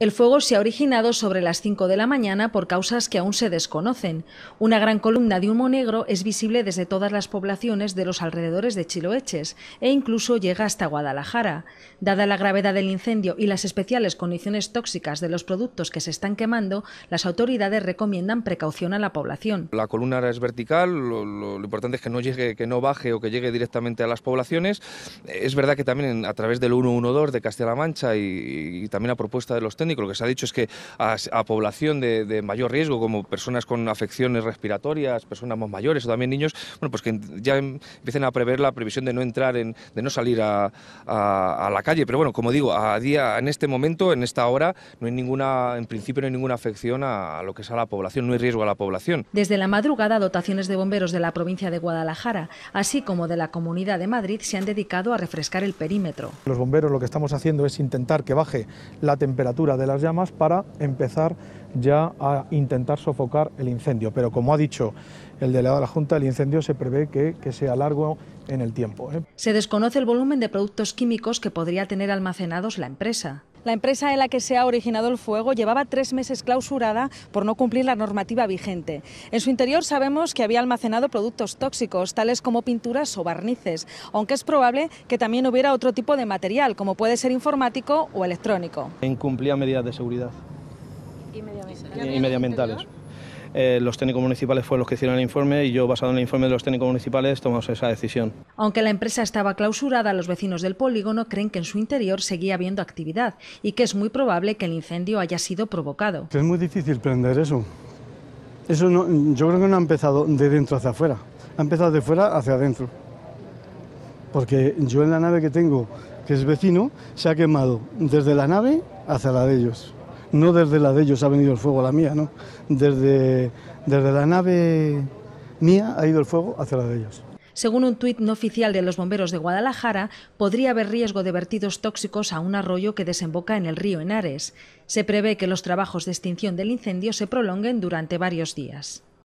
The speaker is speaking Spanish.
El fuego se ha originado sobre las 5 de la mañana por causas que aún se desconocen. Una gran columna de humo negro es visible desde todas las poblaciones de los alrededores de Chiloeches e incluso llega hasta Guadalajara. Dada la gravedad del incendio y las especiales condiciones tóxicas de los productos que se están quemando, las autoridades recomiendan precaución a la población. La columna es vertical, lo, importante es que no llegue, que no baje o que llegue directamente a las poblaciones. Es verdad que también a través del 112 de Castilla-La Mancha y, también a propuesta de los lo que se ha dicho es que a, población de, mayor riesgo, como personas con afecciones respiratorias, personas más mayores o también niños, bueno, pues que ya em, empiecen a prever la previsión de no entrar, en, de no salir a, la calle. Pero bueno, como digo, a día, en este momento, en esta hora, no hay ninguna, en principio no hay ninguna afección a, lo que es a la población, no hay riesgo a la población. Desde la madrugada, dotaciones de bomberos de la provincia de Guadalajara, así como de la Comunidad de Madrid, se han dedicado a refrescar el perímetro. Los bomberos lo que estamos haciendo es intentar que baje la temperatura de las llamas para empezar ya a intentar sofocar el incendio. Pero como ha dicho el delegado de la Junta, el incendio se prevé que, sea largo en el tiempo. ¿eh? Se desconoce el volumen de productos químicos que podría tener almacenados la empresa. La empresa en la que se ha originado el fuego llevaba tres meses clausurada por no cumplir la normativa vigente. En su interior sabemos que había almacenado productos tóxicos, tales como pinturas o barnices, aunque es probable que también hubiera otro tipo de material, como puede ser informático o electrónico. Incumplía medidas de seguridad y medioambientales. Eh, los técnicos municipales fueron los que hicieron el informe y yo, basado en el informe de los técnicos municipales, tomamos esa decisión. Aunque la empresa estaba clausurada, los vecinos del polígono creen que en su interior seguía habiendo actividad y que es muy probable que el incendio haya sido provocado. Es muy difícil prender eso. Eso no, yo creo que no ha empezado de dentro hacia afuera, ha empezado de fuera hacia adentro. Porque yo en la nave que tengo, que es vecino, se ha quemado desde la nave hacia la de ellos no desde la de ellos ha venido el fuego a la mía, ¿no? Desde, desde la nave mía ha ido el fuego hacia la de ellos. Según un tuit no oficial de los bomberos de Guadalajara, podría haber riesgo de vertidos tóxicos a un arroyo que desemboca en el río Henares. Se prevé que los trabajos de extinción del incendio se prolonguen durante varios días.